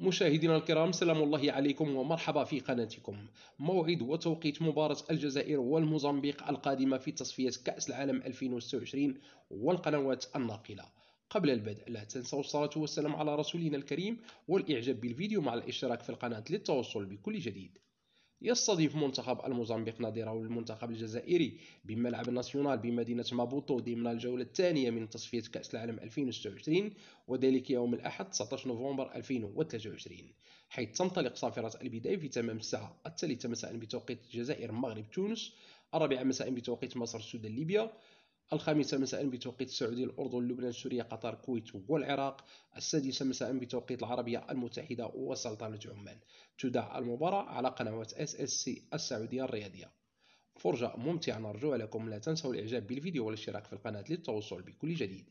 مشاهدينا الكرام سلام الله عليكم ومرحبا في قناتكم موعد وتوقيت مباراة الجزائر والموزمبيق القادمة في تصفية كأس العالم 2026 والقنوات الناقلة قبل البدء لا تنسوا الصلاة والسلام على رسولنا الكريم والإعجاب بالفيديو مع الاشتراك في القناة للتوصل بكل جديد يستضيف منتخب الموزمبيق نظيره المنتخب الجزائري بملعب ناسيونال بمدينة مابوتو ضمن الجولة الثانية من تصفية كأس العالم 2026 وذلك يوم الأحد 19 نوفمبر 2023 حيث تنطلق صافرة البداية في تمام الساعة الثالثة مساء بتوقيت الجزائر مغرب تونس الرابعة مساء بتوقيت مصر السودان ليبيا الخامسة مساء بتوقيت السعودية الأردن لبنان سوريا قطر الكويت والعراق السادسة مساء بتوقيت العربية المتحدة وسلطنة عمان تدع المباراة على قنوات اس اس سي السعودية الرياضية فرجة ممتعة نرجو لكم لا تنسوا الإعجاب بالفيديو والاشتراك في القناة للتوصل بكل جديد